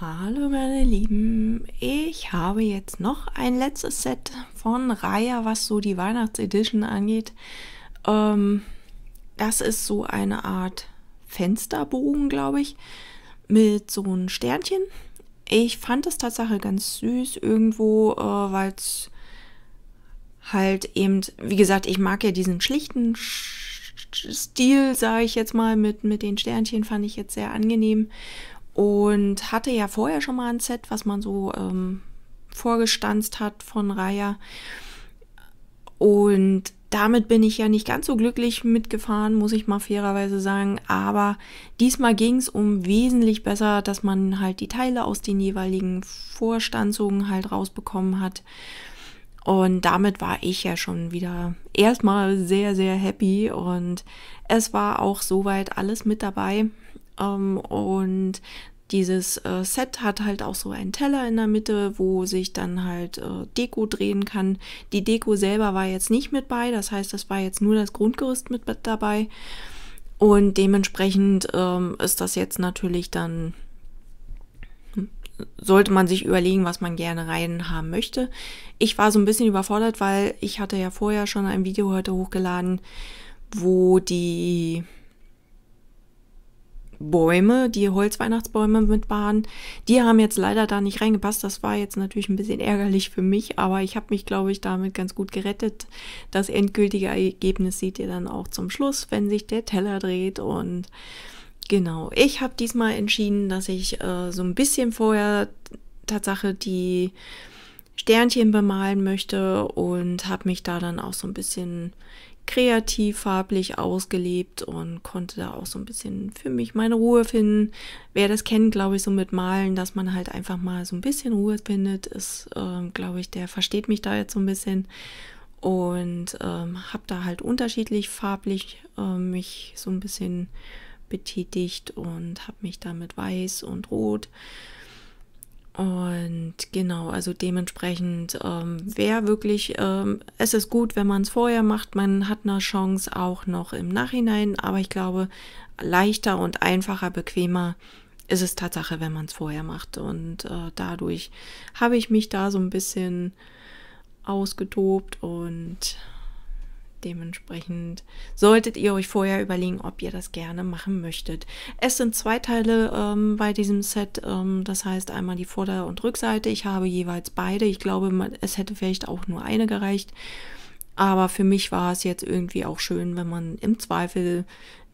Hallo meine Lieben, ich habe jetzt noch ein letztes Set von Raya, was so die Weihnachtsedition angeht. Ähm, das ist so eine Art Fensterbogen, glaube ich, mit so einem Sternchen. Ich fand das tatsächlich ganz süß irgendwo, äh, weil es halt eben, wie gesagt, ich mag ja diesen schlichten Sch Stil, sage ich jetzt mal, mit, mit den Sternchen fand ich jetzt sehr angenehm und hatte ja vorher schon mal ein Set, was man so ähm, vorgestanzt hat von Raya. Und damit bin ich ja nicht ganz so glücklich mitgefahren, muss ich mal fairerweise sagen. Aber diesmal ging es um wesentlich besser, dass man halt die Teile aus den jeweiligen Vorstanzungen halt rausbekommen hat. Und damit war ich ja schon wieder erstmal sehr, sehr happy. Und es war auch soweit alles mit dabei. Ähm, und dieses äh, Set hat halt auch so einen Teller in der Mitte, wo sich dann halt äh, Deko drehen kann. Die Deko selber war jetzt nicht mit bei, das heißt, das war jetzt nur das Grundgerüst mit dabei. Und dementsprechend ähm, ist das jetzt natürlich dann, hm, sollte man sich überlegen, was man gerne rein haben möchte. Ich war so ein bisschen überfordert, weil ich hatte ja vorher schon ein Video heute hochgeladen, wo die Bäume, die Holzweihnachtsbäume mit waren, die haben jetzt leider da nicht reingepasst. Das war jetzt natürlich ein bisschen ärgerlich für mich, aber ich habe mich, glaube ich, damit ganz gut gerettet. Das endgültige Ergebnis seht ihr dann auch zum Schluss, wenn sich der Teller dreht und genau. Ich habe diesmal entschieden, dass ich äh, so ein bisschen vorher Tatsache die Sternchen bemalen möchte und habe mich da dann auch so ein bisschen kreativ farblich ausgelebt und konnte da auch so ein bisschen für mich meine Ruhe finden. Wer das kennt, glaube ich, so mit Malen, dass man halt einfach mal so ein bisschen Ruhe findet, ist, äh, glaube ich, der versteht mich da jetzt so ein bisschen und ähm, habe da halt unterschiedlich farblich äh, mich so ein bisschen betätigt und habe mich da mit Weiß und Rot und genau, also dementsprechend ähm, wäre wirklich, ähm, es ist gut, wenn man es vorher macht. Man hat eine Chance auch noch im Nachhinein, aber ich glaube, leichter und einfacher, bequemer ist es Tatsache, wenn man es vorher macht. Und äh, dadurch habe ich mich da so ein bisschen ausgetobt und Dementsprechend solltet ihr euch vorher überlegen, ob ihr das gerne machen möchtet. Es sind zwei Teile ähm, bei diesem Set, ähm, das heißt einmal die Vorder- und Rückseite. Ich habe jeweils beide. Ich glaube, man, es hätte vielleicht auch nur eine gereicht. Aber für mich war es jetzt irgendwie auch schön, wenn man im Zweifel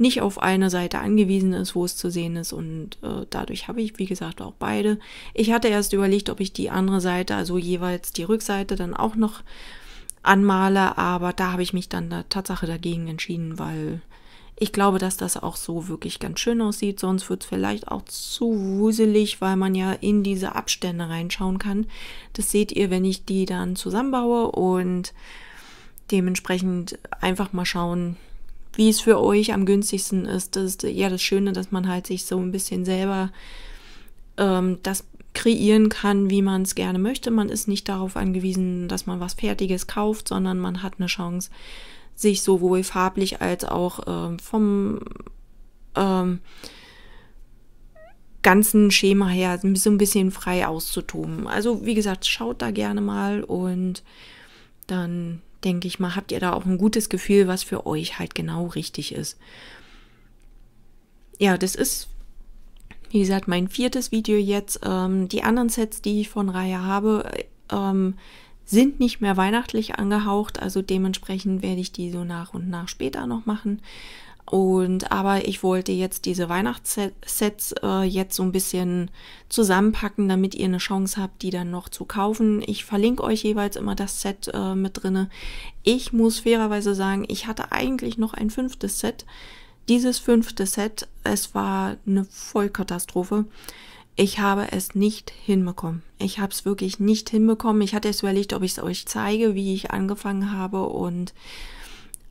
nicht auf eine Seite angewiesen ist, wo es zu sehen ist. Und äh, dadurch habe ich, wie gesagt, auch beide. Ich hatte erst überlegt, ob ich die andere Seite, also jeweils die Rückseite, dann auch noch anmale, aber da habe ich mich dann der Tatsache dagegen entschieden, weil ich glaube, dass das auch so wirklich ganz schön aussieht. Sonst wird es vielleicht auch zu wuselig, weil man ja in diese Abstände reinschauen kann. Das seht ihr, wenn ich die dann zusammenbaue und dementsprechend einfach mal schauen, wie es für euch am günstigsten ist. Das ist ja das Schöne, dass man halt sich so ein bisschen selber ähm, das kreieren kann, wie man es gerne möchte. Man ist nicht darauf angewiesen, dass man was Fertiges kauft, sondern man hat eine Chance, sich sowohl farblich als auch äh, vom ähm, ganzen Schema her so ein bisschen frei auszutoben. Also wie gesagt, schaut da gerne mal und dann denke ich mal, habt ihr da auch ein gutes Gefühl, was für euch halt genau richtig ist. Ja, das ist wie gesagt, mein viertes Video jetzt. Ähm, die anderen Sets, die ich von Reihe habe, ähm, sind nicht mehr weihnachtlich angehaucht, also dementsprechend werde ich die so nach und nach später noch machen. Und aber ich wollte jetzt diese Weihnachtssets äh, jetzt so ein bisschen zusammenpacken, damit ihr eine Chance habt, die dann noch zu kaufen. Ich verlinke euch jeweils immer das Set äh, mit drinne. Ich muss fairerweise sagen, ich hatte eigentlich noch ein fünftes Set, dieses fünfte Set, es war eine Vollkatastrophe. Ich habe es nicht hinbekommen. Ich habe es wirklich nicht hinbekommen. Ich hatte es überlegt, ob ich es euch zeige, wie ich angefangen habe und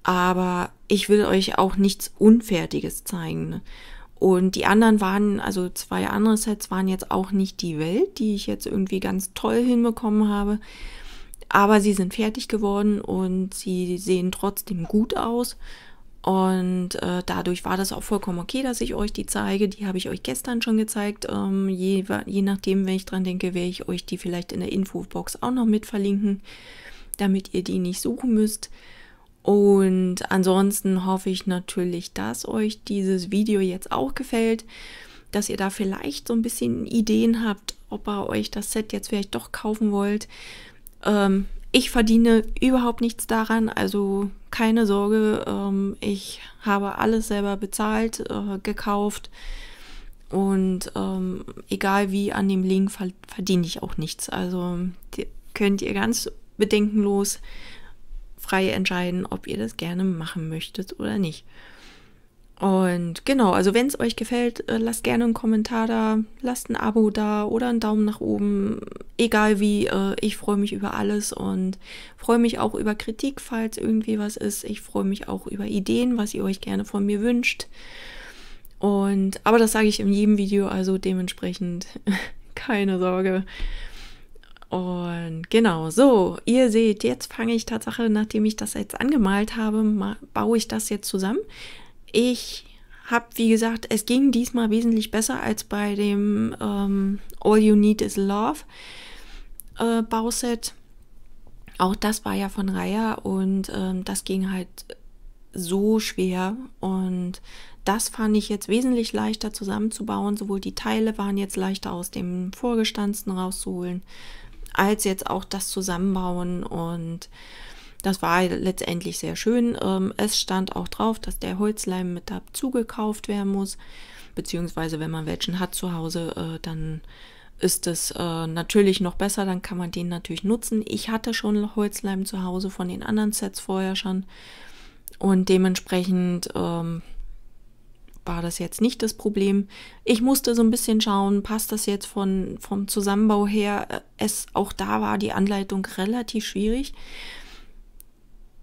aber ich will euch auch nichts Unfertiges zeigen. Ne? Und die anderen waren, also zwei andere Sets waren jetzt auch nicht die Welt, die ich jetzt irgendwie ganz toll hinbekommen habe. Aber sie sind fertig geworden und sie sehen trotzdem gut aus. Und äh, dadurch war das auch vollkommen okay, dass ich euch die zeige. Die habe ich euch gestern schon gezeigt. Ähm, je, je nachdem, wenn ich dran denke, werde ich euch die vielleicht in der Infobox auch noch mit verlinken, damit ihr die nicht suchen müsst. Und ansonsten hoffe ich natürlich, dass euch dieses Video jetzt auch gefällt, dass ihr da vielleicht so ein bisschen Ideen habt, ob ihr euch das Set jetzt vielleicht doch kaufen wollt. Ähm, ich verdiene überhaupt nichts daran, also keine Sorge, ähm, ich habe alles selber bezahlt, äh, gekauft und ähm, egal wie an dem Link verdiene ich auch nichts. Also könnt ihr ganz bedenkenlos frei entscheiden, ob ihr das gerne machen möchtet oder nicht. Und genau, also wenn es euch gefällt, äh, lasst gerne einen Kommentar da, lasst ein Abo da oder einen Daumen nach oben. Egal wie, äh, ich freue mich über alles und freue mich auch über Kritik, falls irgendwie was ist. Ich freue mich auch über Ideen, was ihr euch gerne von mir wünscht. Und aber das sage ich in jedem Video, also dementsprechend keine Sorge. Und genau, so, ihr seht, jetzt fange ich Tatsache, nachdem ich das jetzt angemalt habe, baue ich das jetzt zusammen. Ich habe, wie gesagt, es ging diesmal wesentlich besser als bei dem ähm, All You Need Is Love äh, Bauset. Auch das war ja von Raya und ähm, das ging halt so schwer und das fand ich jetzt wesentlich leichter zusammenzubauen. Sowohl die Teile waren jetzt leichter aus dem Vorgestanzten rauszuholen, als jetzt auch das Zusammenbauen und das war letztendlich sehr schön. Ähm, es stand auch drauf, dass der Holzleim mit dazu gekauft werden muss, beziehungsweise wenn man welchen hat zu Hause, äh, dann ist es äh, natürlich noch besser, dann kann man den natürlich nutzen. Ich hatte schon Holzleim zu Hause von den anderen Sets vorher schon und dementsprechend ähm, war das jetzt nicht das Problem. Ich musste so ein bisschen schauen, passt das jetzt von, vom Zusammenbau her? Äh, es, auch da war die Anleitung relativ schwierig.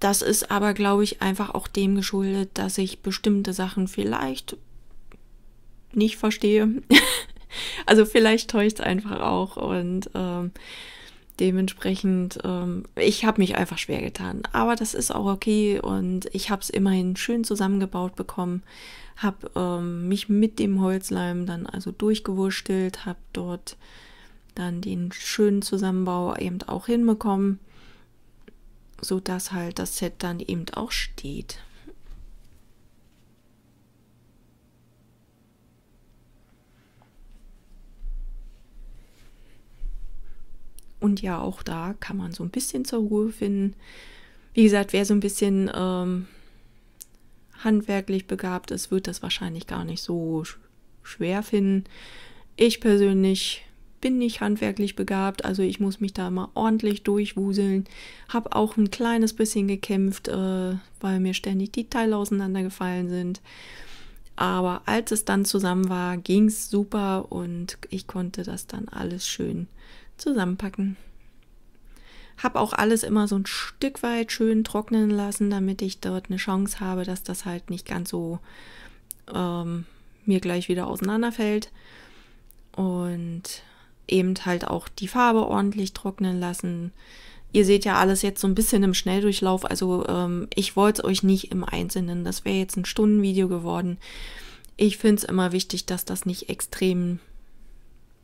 Das ist aber, glaube ich, einfach auch dem geschuldet, dass ich bestimmte Sachen vielleicht nicht verstehe. also vielleicht täuscht es einfach auch und ähm, dementsprechend, ähm, ich habe mich einfach schwer getan. Aber das ist auch okay und ich habe es immerhin schön zusammengebaut bekommen, habe ähm, mich mit dem Holzleim dann also durchgewurstelt, habe dort dann den schönen Zusammenbau eben auch hinbekommen so dass halt das Set dann eben auch steht. Und ja, auch da kann man so ein bisschen zur Ruhe finden. Wie gesagt, wer so ein bisschen ähm, handwerklich begabt ist, wird das wahrscheinlich gar nicht so schwer finden. Ich persönlich bin nicht handwerklich begabt, also ich muss mich da mal ordentlich durchwuseln. Habe auch ein kleines bisschen gekämpft, äh, weil mir ständig die Teile auseinandergefallen sind. Aber als es dann zusammen war, ging es super und ich konnte das dann alles schön zusammenpacken. Habe auch alles immer so ein Stück weit schön trocknen lassen, damit ich dort eine Chance habe, dass das halt nicht ganz so ähm, mir gleich wieder auseinanderfällt. Und eben halt auch die Farbe ordentlich trocknen lassen. Ihr seht ja alles jetzt so ein bisschen im Schnelldurchlauf, also ähm, ich wollte es euch nicht im Einzelnen, das wäre jetzt ein Stundenvideo geworden. Ich finde es immer wichtig, dass das nicht extrem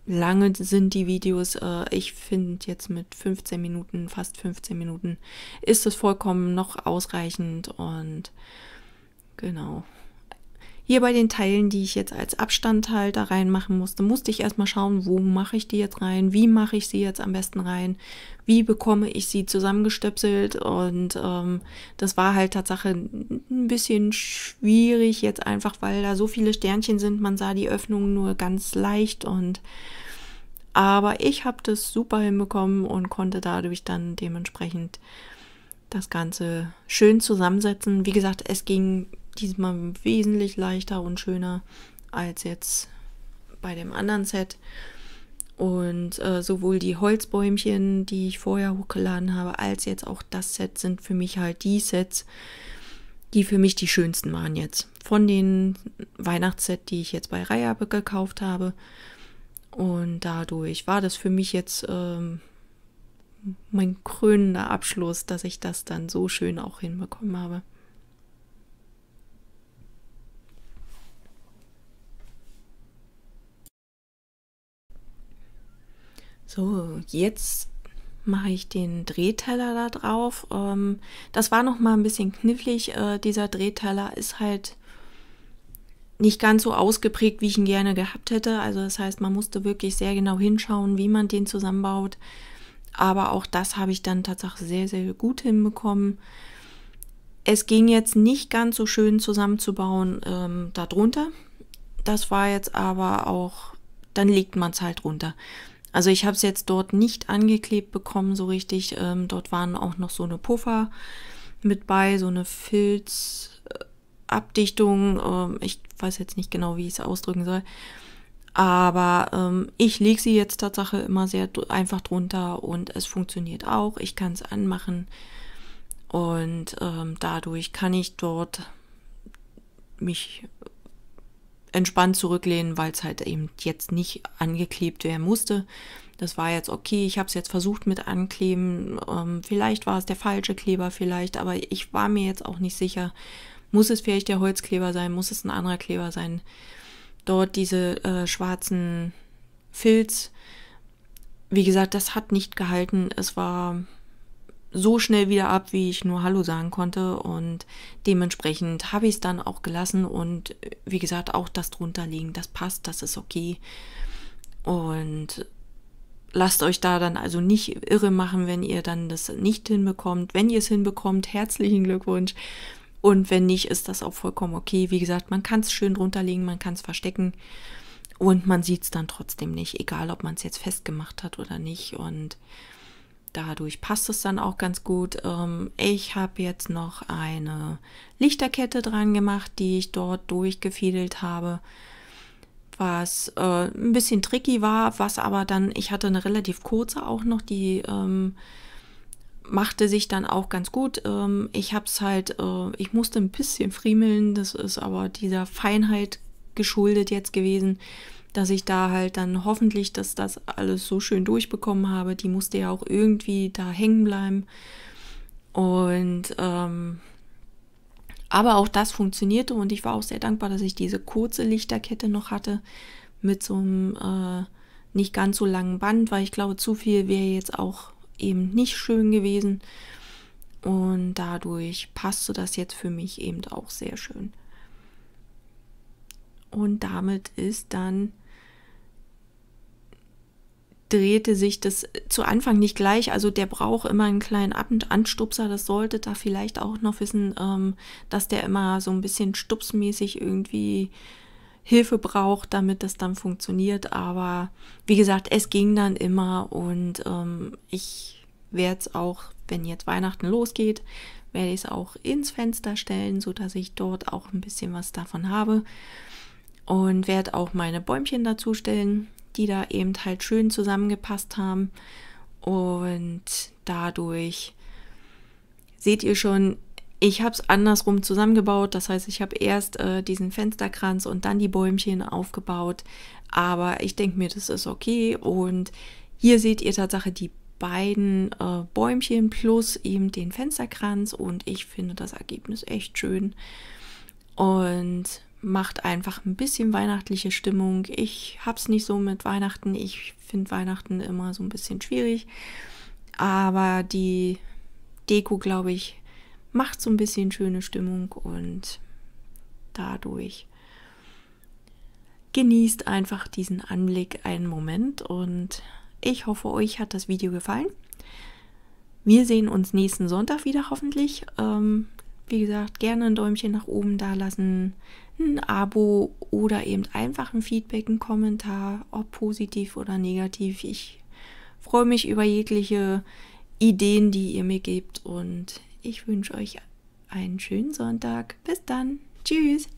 lange sind die Videos. Äh, ich finde jetzt mit 15 Minuten, fast 15 Minuten, ist es vollkommen noch ausreichend und genau. Hier bei den Teilen, die ich jetzt als Abstandhalter reinmachen musste, musste ich erstmal schauen, wo mache ich die jetzt rein, wie mache ich sie jetzt am besten rein, wie bekomme ich sie zusammengestöpselt und ähm, das war halt Tatsache ein bisschen schwierig jetzt einfach, weil da so viele Sternchen sind, man sah die Öffnung nur ganz leicht und aber ich habe das super hinbekommen und konnte dadurch dann dementsprechend das Ganze schön zusammensetzen. Wie gesagt, es ging diesmal wesentlich leichter und schöner als jetzt bei dem anderen Set. Und äh, sowohl die Holzbäumchen, die ich vorher hochgeladen habe, als jetzt auch das Set sind für mich halt die Sets, die für mich die schönsten waren jetzt. Von den Weihnachtsset, die ich jetzt bei Reihabe gekauft habe. Und dadurch war das für mich jetzt ähm, mein krönender Abschluss, dass ich das dann so schön auch hinbekommen habe. So, jetzt mache ich den Drehteller da drauf. Ähm, das war noch mal ein bisschen knifflig. Äh, dieser Drehteller ist halt nicht ganz so ausgeprägt, wie ich ihn gerne gehabt hätte. Also das heißt, man musste wirklich sehr genau hinschauen, wie man den zusammenbaut. Aber auch das habe ich dann tatsächlich sehr, sehr gut hinbekommen. Es ging jetzt nicht ganz so schön zusammenzubauen ähm, darunter. Das war jetzt aber auch, dann legt man es halt runter. Also ich habe es jetzt dort nicht angeklebt bekommen so richtig. Ähm, dort waren auch noch so eine Puffer mit bei, so eine Filzabdichtung. Ähm, ich weiß jetzt nicht genau, wie ich es ausdrücken soll. Aber ähm, ich lege sie jetzt Tatsache immer sehr einfach drunter und es funktioniert auch. Ich kann es anmachen und ähm, dadurch kann ich dort mich entspannt zurücklehnen, weil es halt eben jetzt nicht angeklebt werden musste. Das war jetzt okay, ich habe es jetzt versucht mit Ankleben. Ähm, vielleicht war es der falsche Kleber, vielleicht, aber ich war mir jetzt auch nicht sicher. Muss es vielleicht der Holzkleber sein? Muss es ein anderer Kleber sein? dort diese äh, schwarzen Filz. Wie gesagt, das hat nicht gehalten. Es war so schnell wieder ab, wie ich nur Hallo sagen konnte. Und dementsprechend habe ich es dann auch gelassen. Und wie gesagt, auch das drunter liegen, das passt, das ist okay. Und lasst euch da dann also nicht irre machen, wenn ihr dann das nicht hinbekommt. Wenn ihr es hinbekommt, herzlichen Glückwunsch. Und wenn nicht, ist das auch vollkommen okay. Wie gesagt, man kann es schön drunterlegen, man kann es verstecken und man sieht es dann trotzdem nicht, egal ob man es jetzt festgemacht hat oder nicht. Und dadurch passt es dann auch ganz gut. Ähm, ich habe jetzt noch eine Lichterkette dran gemacht, die ich dort durchgefädelt habe was äh, ein bisschen tricky war, was aber dann, ich hatte eine relativ kurze auch noch, die ähm, machte sich dann auch ganz gut. Ähm, ich hab's halt, äh, ich musste ein bisschen friemeln, das ist aber dieser Feinheit geschuldet jetzt gewesen, dass ich da halt dann hoffentlich, dass das alles so schön durchbekommen habe. Die musste ja auch irgendwie da hängen bleiben. Und ähm, aber auch das funktionierte und ich war auch sehr dankbar, dass ich diese kurze Lichterkette noch hatte mit so einem äh, nicht ganz so langen Band, weil ich glaube, zu viel wäre jetzt auch eben nicht schön gewesen. Und dadurch passte das jetzt für mich eben auch sehr schön. Und damit ist dann drehte sich das zu Anfang nicht gleich. Also der braucht immer einen kleinen Ab Anstupser. Das sollte da vielleicht auch noch wissen, ähm, dass der immer so ein bisschen stupsmäßig irgendwie Hilfe braucht, damit das dann funktioniert. Aber wie gesagt, es ging dann immer und ähm, ich werde es auch, wenn jetzt Weihnachten losgeht, werde ich es auch ins Fenster stellen, sodass ich dort auch ein bisschen was davon habe. Und werde auch meine Bäumchen dazu stellen, die da eben halt schön zusammengepasst haben. Und dadurch seht ihr schon, ich habe es andersrum zusammengebaut, das heißt, ich habe erst äh, diesen Fensterkranz und dann die Bäumchen aufgebaut, aber ich denke mir, das ist okay und hier seht ihr tatsächlich die beiden äh, Bäumchen plus eben den Fensterkranz und ich finde das Ergebnis echt schön und macht einfach ein bisschen weihnachtliche Stimmung. Ich hab's nicht so mit Weihnachten, ich finde Weihnachten immer so ein bisschen schwierig, aber die Deko, glaube ich, macht so ein bisschen schöne Stimmung und dadurch genießt einfach diesen Anblick einen Moment und ich hoffe, euch hat das Video gefallen. Wir sehen uns nächsten Sonntag wieder hoffentlich. Ähm, wie gesagt, gerne ein Däumchen nach oben da lassen, ein Abo oder eben einfach ein Feedback, ein Kommentar, ob positiv oder negativ. Ich freue mich über jegliche Ideen, die ihr mir gebt und ich wünsche euch einen schönen Sonntag. Bis dann. Tschüss.